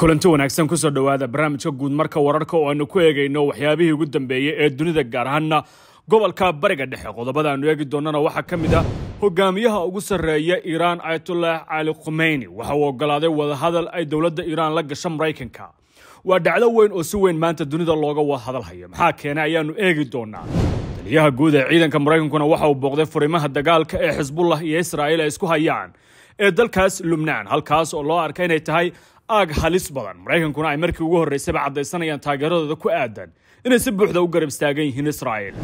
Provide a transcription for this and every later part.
kulanti wanaagsan kusoo dhowaada barnaamijka guud marka wararka oo aannu ku eegayno waxyaabihii ugu dambeeyey ee dunida gaar ahaanna gobolka bariga dhexe qodobada aanu eegi doonnana waxaa ka mid a ah hogaamiyaha ugu sarreeya iiraan ayatullah cali khumeyni waxa uu oggolaaday wadahadal ay dowladda iiraan la gasho maraykanka waa dhacdo weyn oo si weyn maanta dunida looga wadahadalhayo maxaa keenay ayaannu eegi doonaa taliyaha guud ee ciidanka maraykankuna waxa uu booqday furimaha dagaalka ee xisbullah iyo israa'iil ay isku hayaan ee dalkaas lubnaan halkaas oo loo arka inay tahay aag halis badan maraykankuna ay markii ugu horraysayba caddaysanayaan taageeradooda ku aadan inay si buuxda u garab istaagan yihiin israa'iil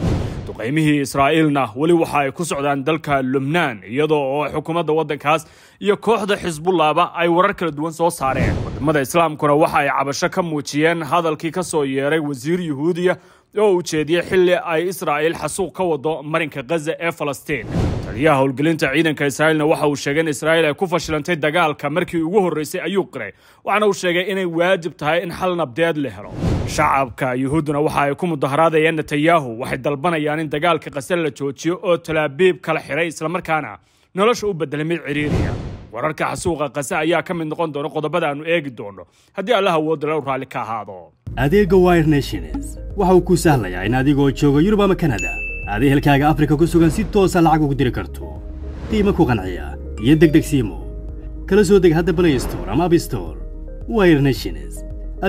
duqaymihii israa'iilna weli waxa ay ku socdaan dalka lubnaan iyadoo oo xukuumadda waddankaas iyo kooxda xisbullahba ay warar kala duwan soo saareen wadamada islaamkuna waxa ay cabasho ka muujiyeen hadalkii ka soo yeeray wasiir yuhuudiya oo ujeediyey xilli ay israa'iil xasuuq ka waddo marinka ghaza ee falastiin taliyaha howlgelinta ciidanka israa'iilna waxa uu sheegay in israa'iil ay ku fashilantay dagaalka markii ugu horreysay ayuu qiray waxaana uu sheegay inay waajib tahay in xal nabdeed la helo shacabka yuhuudduna waxa ay ku mudaharaadayaan netanyahu waxay dalbanayaan in dagaalka qasar la joojiyo oo talaabiib kala xihay islamarkaana nolosha u beddelay mid cidhiiriya wararka xasuuqa kase ayaa ka mid noqon doona qodobada aannu eegi doono haddii allah awoodda law raalli ka ahaado adeegga wir nations waxa uu kuu sahlayaa in adigoo jooga yurub ama kanada aad ehelkaaga afrika ku sugan si toosa lacag ugu diri karto qiimo ku qanciya iyo degdeg siimo kala soo deg hadda blay store ama abstore wire nations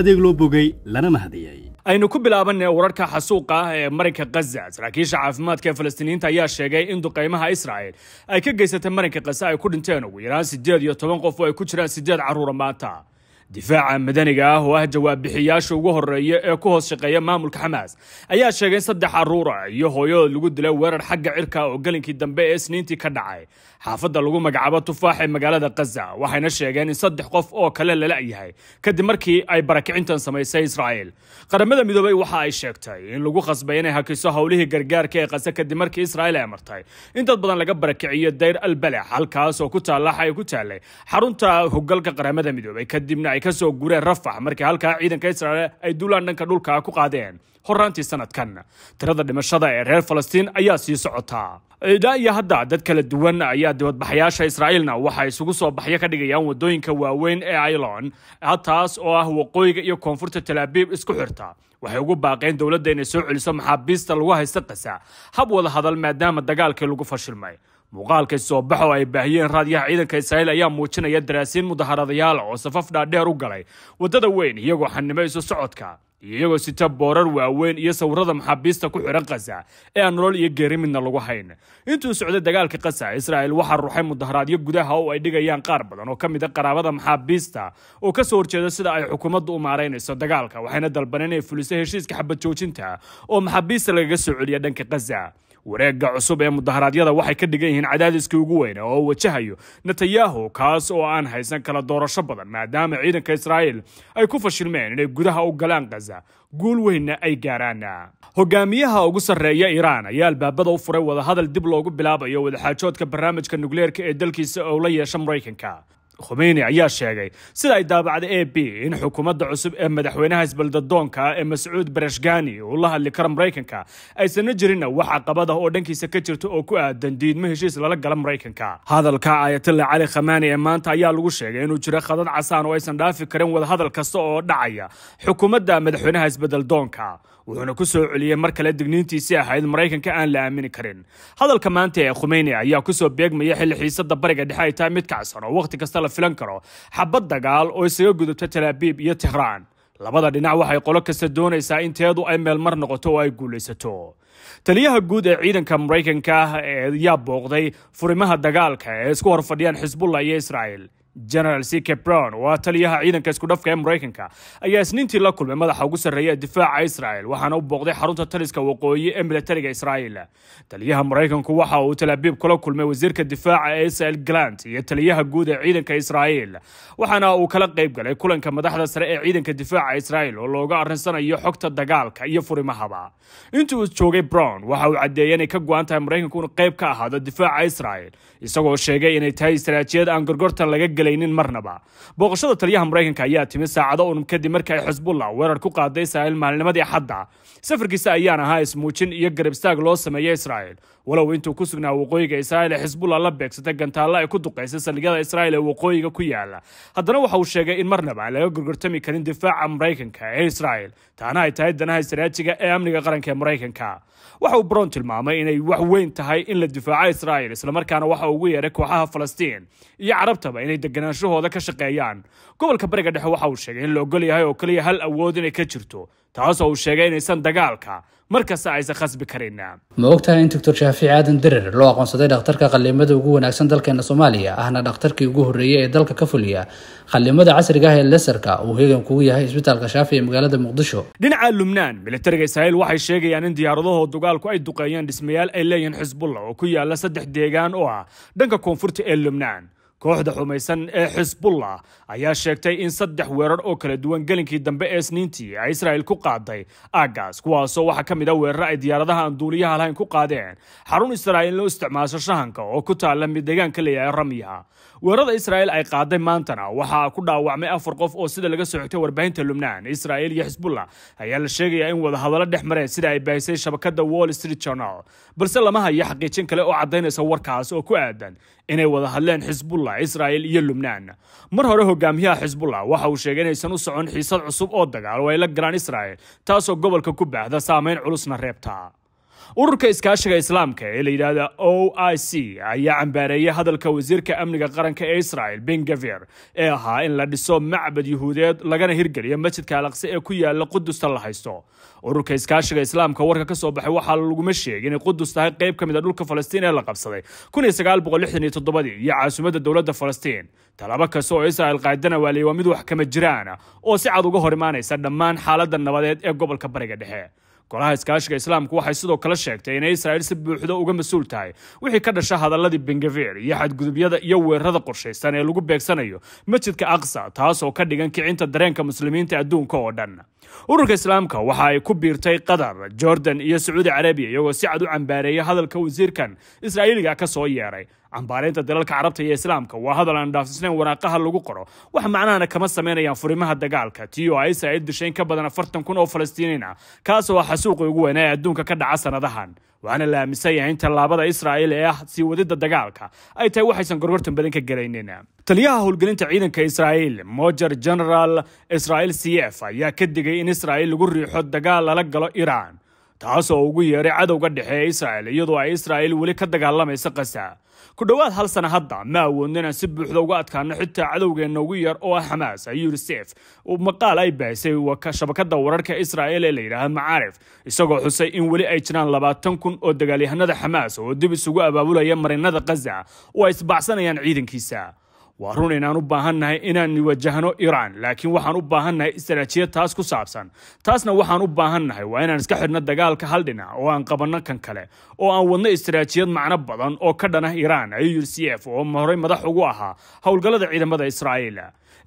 adeeg loo bogay lana mahadiyey aynu ku bilaabanay wararka xasuuqa ah ee marinka khaza saraakiisha caafimaadka ee falastiiniyiinta ayaa sheegay in duqaymaha israa'el ay ka geysatay marinka khaza ay ku dhinteen ugu yaraan siddeed iyo toban qof oo ay ku jiraan siddeed carruura maanta difaaca madaniga ah oo ah jawaab bixiyaasha ugu horeeya ee ku hoos shaqeeya maamulka xamaas ayaa sheegay in saddex caruura ah iyo hooyadood lagu dilay weerar xagga cirka oo gelinkii dambe ee isniintii ka dhacay xaafadda lagu magacaabo tufaax ee magaalada khaza waxayna sheegeen in saddex qof oo kale lala yahay kadib markii ay barakicintan samaysay israa'iil qaramada midoobay waxa ay sheegtay in lagu khasbay inay hakiso howlihii gargaarka ee khaza kadib markii israa'iil ay amartay in dad badan laga barakiciyo dayr albalex halkaas oo ku taalla ay ku taallay xarunta hoggalka qaramada midoobay kadibna ay ka soo gureen rafax markii halkaa ciidanka israa'iil ay dhanka dhulka ku qaadeen horraantii sanadkan tirada dhimashada ee reer falastiin ayaa sii socotaa ilaa iyo hadda dad kala duwan ayaa dibadbaxayaasha israa'iilna waxa isugu soo baxyo ka dhigayaan waddooyinka waaweyn ee aylon taas oo ah waqooyiga iyo koonfurta talaabiib isku xirta waxay ugu baaqeen dowladda inay soo celiso maxaabiista lagu haysta qasa hab wada hadal maadaama dagaalkii lagu fashilmay muuqaalkay soo baxo oo ay baahiyeen raadyaha ciidanka israa'iil ayaa muujinaya daraasiin mudaharadayaal oo safaf dhaadheer u galay waddada weyn iyagoo xanimay isu socodka iyo iyagoo sita boorar waaweyn iyo sawirada maxaabiista ku xidhan khaza ee aan nolol iyo geeri midna lagu hayn intuu socday dagaalka khaza israa'il waxaa ruxay mudaharaadyo gudaha oo ay dhigayaan qaar badan oo ka mid a ah qaraabada maxaabiista oo ka soo horjeeda sida ay xukuumaddu u maaraynayso dagaalka waxayna dalbaneen inay fuliso heshiiska xabad joojinta oo maxaabiista lagaga soo celiya dhanka khaza wareegga cusub ee mudaharaadyada waxay ka dhigan yihiin cadaadiskii ugu weyne oo wajahayo netanyahu kaas oo aan haysan kala doorasho badan maadaama ciidanka israa'iil ay ku fashilmeen inay gudaha u galaan khaza guul weynna ay gaaraan hogaamiyaha ugu sarreeya iiraan ayaa albaabada u furay wadahadal dib loogu bilaabayo wadaxaajoodka barnaamijka nukleerka ee dalkiisa oo la yeesha maraykanka khumeyni ayaa sheegay sida ay daabacday a b in xukuumadda cusub ee madaxweynaha isbaldadoonka ee mascuud barashgani uu la hadli karo maraykanka aysanna jirinna wax caqabad ah oo dhankiisa ka jirta oo ku aadan diidmo heshiis lala gala maraykanka hadalka ayatalla cali khamaani ee maanta ayaa lagu sheegay inuu jiro khadad casaan oo aysan dhaafi karin wadahadal kasta oo dhacaya xukuumadda madaxweynaha isbedeldoonka wuxuuna ku soo celiyey mar kale digniintiisii ahayd maraykanka aan la aamini karin hadalka maanta ee khumeyni ayaa ku soo beegmaya xilli xiisadda bariga dhexe ay tahay mid kacsan oo wakhti kasta la filan karo xabad dagaal oo isaga gudubta talaabiib iyo tehraan labada dhinac waxay qolo kasta doonaysaa in teedu ay meelmar noqoto oo ay guulaysato taliyaha guud ee ciidanka maraykanka ayaa ah booqday furimaha dagaalka ee isku horfadhiyaan xisbullah iyo israa'il general c k brown oo ah taliyaha ciidanka iskudhafka ee maraykanka ayaa isniintii la kulmay madaxa ugu sarreeya difaaca israel waxaana u booqday xarunta taliska waqooyi ee milatariga israel taliyaha maraykanku waxa uu talaabiib kula kulmay wasiirka difaaca ee israel galant iyo taliyaha guud ee ciidanka israel waxaana uu kala qayb galay kulanka madaxda sare ee ciidanka difaaca israel oo looga arrinsanayo xogta dagaalka iyo furimahaba intii joogay brown waxa uu caddeeyey inay ka go tahay maraykanku inuu qayb ka ahaado difaaca israel isagoo sheegay inay tahay istaraatiijiyad aan gorgorta laga gelay helaynin marnaba booqashada taliyaha maraykanka ayaa timi saacado unum kadib markii ay xisbullah weerar ku qaaday israa'iil maalnimadii xadda safarkiisa ayaan ahaa ismuujin iyo garab istaag loo sameeyey israa'iil walow intuu ku sugnaa waqooyiga israa'iil ee xisbullah la beegsatay gantaallo ay ku duqaysay saldhigyada israa'iil ee waqooyiga ku yaala haddana waxa uu sheegay in marnaba laga gorgortami karin difaaca maraykanka ee israa'iil taana ay tahay danaha istaraatijiga ee amniga qaranka ee maraykanka waxa uu brown tilmaamay inay wax weyn tahay in la difaaco israa'iil islamarkaana waxa ugu yeedhay kooxaha falastiin iyo carabtaba inay degenaanshahooda ka shaqeeyaan gobolka bariga dhexe waxa uu sheegay in la ogol yahay oo keliya hal awood inay ka jirto taasoo uu sheegay inaysan dagaalka markasta aysan khasbi karin ma ogtahay in doctor shaafiic aadan derer loo aqoonsaday dhakhtarka qallimada ugu wanaagsan dalkeena soomaaliya ahna dhakhtarkii ugu horreeyey ee dalka ka fuliya qallimada casriga ah ee lesarka uu heegan kugu yahay isbitaalka shaafi ee magaalada muqdisho dhinaca lubnaan militariga israa'iil waxay sheegayaan in diyaaradahoo dugaalku ay duqeeyeen dhismayaal ay leeyihiin xisbullah oo ku yaala saddex deegaan oo ah dhanka koonfurta ee lubnaan kooxda xumaysan ee xisbullah ayaa sheegtay in saddex weerar oo kala duwan gelinkii dambe ee isniintii ay israa'il ku qaaday agas kuwaasoo waxaa ka mid a ah weerara ay diyaaradaha aan duuliyaha lahayn ku qaadeen xarun israa'iil loo isticmaasho shahanka oo ku taala mid deegaanka leeyahay ramya weerarada israa'il ay qaaday maantana waxaa ku dhaawacmay afar qof oo sida laga soo xigtay warbaahinta lubnaan israa'il iyo xisbullah ayaa la sheegayaa in wadahadallo dhex mareen sida ay baahisay shabakada wall street journal balse lama hayo xaqiijin kale oo caddaynaysa warkaas oo ku aadan inay wada hadleen xisbullah israa'il iyo lubnaan mar hore hogaamiyaha xisbullah waxa uu sheegay inaysan u socon xiisad cusub oo dagaal oo ay la galaan israa'il taasoo gobolka ku baahda saameyn culusna reebta ururka iskaashiga islaamka ee la yidhaahda o i c ayaa cambaareeyay hadalka wasiirka amniga qaranka ee israel ben gavier ee ahaa in la dhiso macbad yuhuudeed lagana hirgeliyo masjidka alaqse ee ku yaala qudusta la haysto ururka iskaashiga islaamka warka ka soo baxay waxaa laguma sheegay inay qudus tahay qayb ka mid a ah dhulka falastiin ee la qabsaday kunsagaalboqolixdaniyotoddobadii iyo caasimadda dowladda falastiin talaabo kasta oo israel qaadana waaliya waa mid wax kama jiraan oo si cad uga hor imaanaysa dhammaan xaaladda nabadeed ee gobolka bariga dhexe golaha iskaashiga islaamku waxay sidoo kale sheegtay inay israa'iil si buuxdo uga mas-uul tahay wixii ka dhasha hadalladii bengafeer iyo xadgudubyada iyo weerarada qorshaysan ee lagu beegsanayo masjidka aqsa taasoo ka dhigan kicinta dareenka muslimiinta adduunka oo dhan ururka islaamka waxa ay ku biirtay qatar jordan iyo sacuudi carabiya iyagoo si cad u cambaareeya hadalka wasiirkan israa'iiliga ka soo yeeray cambaareynta dalalka carabta iyo islaamka waa hadal aan dhaafsisnayn waraaqaha lagu qoro wax macnahana kama samaynayaan furimaha dagaalka t o is ay dishayn ka badan afartan kun oo falastiiniin ah kaas oo ah xasuuqi ugu weyn ee adduunka ka dhaca sannadahan waxaana la aaminsan yahay in tallaabada israa'iil ee ah sii wadidda dagaalka ay tahay waxaysan gorgortan badan ka gelaynin taliyaha howlgelinta ciidanka israa'iil mojer genaraal israa'iil c f ayaa ka digay in israa'iil lagu riixo dagaal lala galo iraan taas oo ugu yeeray cadowga dhexeeya ee israa'el iyadoo ay israa'il weli ka dagaalamaysa kasa ku dhowaad hal sana hadda ma awoodno inaan si buuxda uga adkaano xitaa cadowgeenna ugu yar oo ah xamaas ayuu yidhi seef maqaal ay baahisay shabakadda wararka israa'il ee la yidhaaha macaarif isagoo xusay in weli ay jiraan labaatan kun oo dagaalyahanada xamaas oo dib isugu abaabulaya marinada khaza oo ay isbaacsanayaan ciidankiisa waa run inaan u baahannahay inaan wajahno iraan laakiin waxaan u baahannahay istaraatiijiyad taas ku saabsan taasna waxaan u baahannahay waa inaan iska xidhno dagaalka hal dhinac oo aan qabanno kan kale oo aan wadno istaraatiijiyad macno badan oo ka dhan ah iiraan ayuu yiri c f oo horey madax ugu ahaa howlgallada ciidamada israa'iil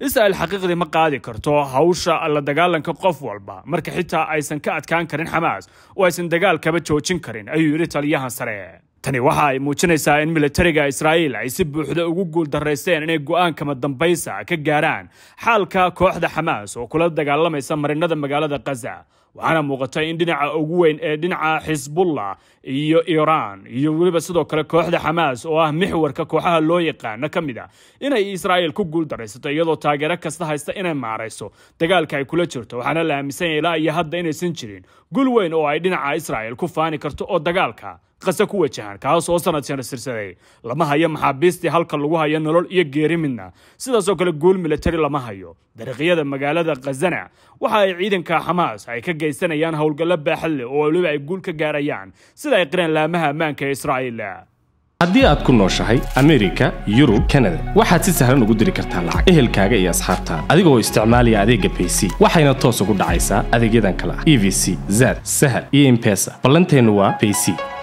israa'il xaqiiqdii ma qaadi karto hawsha la dagaalanka qof walba marka xitaa aysan ka adkaan karin xamaas oo aysan dagaalkaba joojin karin ayuu yidhi taliyahan sare tani waxa ay muujinaysaa in milatariga israa'iil ay si buuxda ugu guuldaraysteen inay go'aankama dambaysa ka gaaraan xaalka kooxda xamaas oo kula dagaalamaysa marinada magaalada khaza waxaana muuqata in dhinaca ugu weyn ee dhinaca xisbullah iyo iiraan iyo weliba sidoo kale kooxda xamaas oo ah mixwarka kooxaha loo yaqaano ka mid a ah inay israa'iil ku guuldaraysato iyadoo taageero kasta haysta inay maarayso dagaalka ay kula jirto waxaana la aaminsanya ilaa iyo hadda inaysan jirin gul weyn oo ay dhinaca israa'iil ku faani karto oo dagaalka qasa ku wajahan kaas oo sanadkan sirsaday lama hayo maxaabiistii halka lagu hayo nolol iyo geeri midna sidaasoo kale guul milatari lama hayo dariiqyada magaalada khazana waxa ay ciidanka xamaas ay ka geysanayaan howlgallo baaxadle oo weliba ay guul ka gaarayaan sida ay qireen laamaha ammaanka ee israa'iila haddii aad ku nooshahay amerika yurub kanada waxaad si sahlan ugu diri kartaa lacag ehelkaaga iyo asxaabtaa adigoo isticmaalaya adeegga bayc waxayna toos ugu dhacaysaa adeegyadan kale ah e v c zad sahal iyo imbesa ballanteennu waa bc